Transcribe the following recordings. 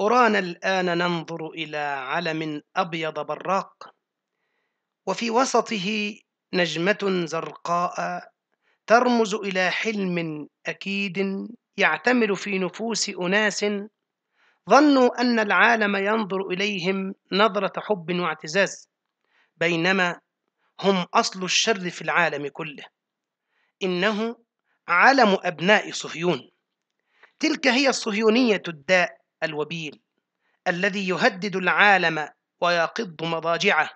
أرانا الآن ننظر إلى علم أبيض براق وفي وسطه نجمة زرقاء ترمز إلى حلم أكيد يعتمر في نفوس أناس ظنوا أن العالم ينظر إليهم نظرة حب واعتزاز بينما هم أصل الشر في العالم كله إنه علم أبناء صهيون تلك هي الصهيونية الداء الوبيل الذي يهدد العالم ويقض مضاجعه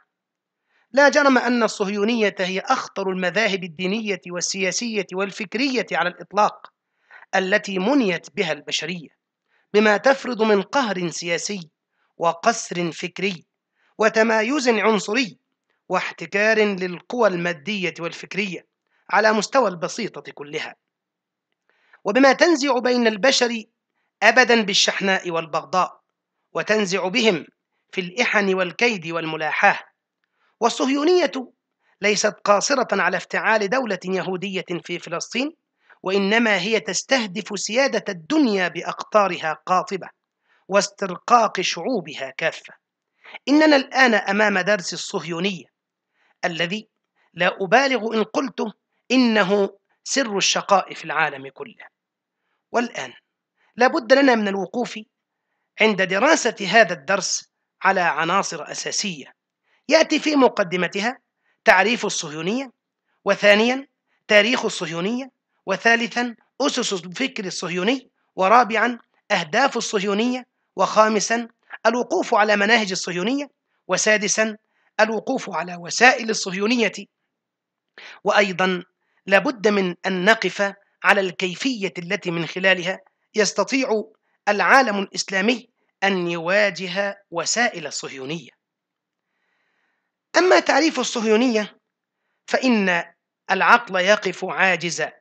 لا جرم أن الصهيونية هي أخطر المذاهب الدينية والسياسية والفكرية على الإطلاق التي منيت بها البشرية بما تفرض من قهر سياسي وقسر فكري وتمايز عنصري واحتكار للقوى المادية والفكرية على مستوى البسيطة كلها وبما تنزع بين البشر أبدا بالشحناء والبغضاء وتنزع بهم في الإحن والكيد والملاحاة والصهيونية ليست قاصرة على افتعال دولة يهودية في فلسطين وإنما هي تستهدف سيادة الدنيا بأقطارها قاطبة واسترقاق شعوبها كافة إننا الآن أمام درس الصهيونية الذي لا أبالغ إن قلته إنه سر الشقاء في العالم كله والآن لابد لنا من الوقوف عند دراسة هذا الدرس على عناصر أساسية يأتي في مقدمتها تعريف الصهيونية وثانيا تاريخ الصهيونية وثالثا أسس الفكر الصهيوني ورابعا أهداف الصهيونية وخامسا الوقوف على مناهج الصهيونية وسادسا الوقوف على وسائل الصهيونية وأيضا لابد من أن نقف على الكيفية التي من خلالها يستطيع العالم الإسلامي أن يواجه وسائل الصهيونية أما تعريف الصهيونية فإن العقل يقف عاجزا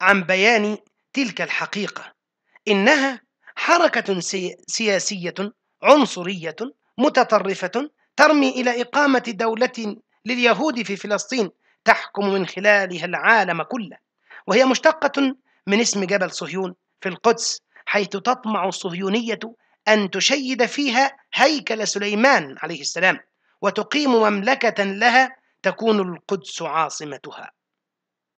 عن بيان تلك الحقيقة إنها حركة سياسية عنصرية متطرفة ترمي إلى إقامة دولة لليهود في فلسطين تحكم من خلالها العالم كله وهي مشتقة من اسم جبل صهيون في القدس حيث تطمع الصهيونية أن تشيد فيها هيكل سليمان عليه السلام وتقيم مملكة لها تكون القدس عاصمتها